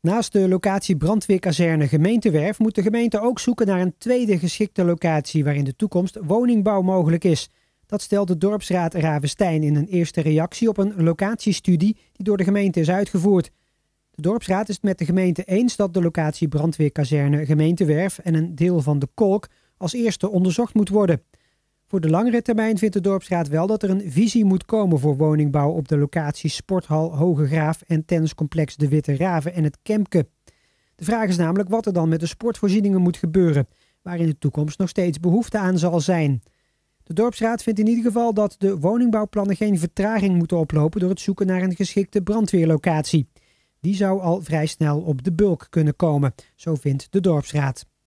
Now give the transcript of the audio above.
Naast de locatie brandweerkazerne gemeentewerf moet de gemeente ook zoeken naar een tweede geschikte locatie waar in de toekomst woningbouw mogelijk is. Dat stelt de dorpsraad Ravenstein in een eerste reactie op een locatiestudie die door de gemeente is uitgevoerd. De dorpsraad is het met de gemeente eens dat de locatie brandweerkazerne gemeentewerf en een deel van de kolk als eerste onderzocht moet worden. Voor de langere termijn vindt de dorpsraad wel dat er een visie moet komen voor woningbouw op de locaties Sporthal Hoge Graaf en tenniscomplex De Witte Raven en het Kemke. De vraag is namelijk wat er dan met de sportvoorzieningen moet gebeuren, waar in de toekomst nog steeds behoefte aan zal zijn. De dorpsraad vindt in ieder geval dat de woningbouwplannen geen vertraging moeten oplopen door het zoeken naar een geschikte brandweerlocatie. Die zou al vrij snel op de bulk kunnen komen, zo vindt de dorpsraad.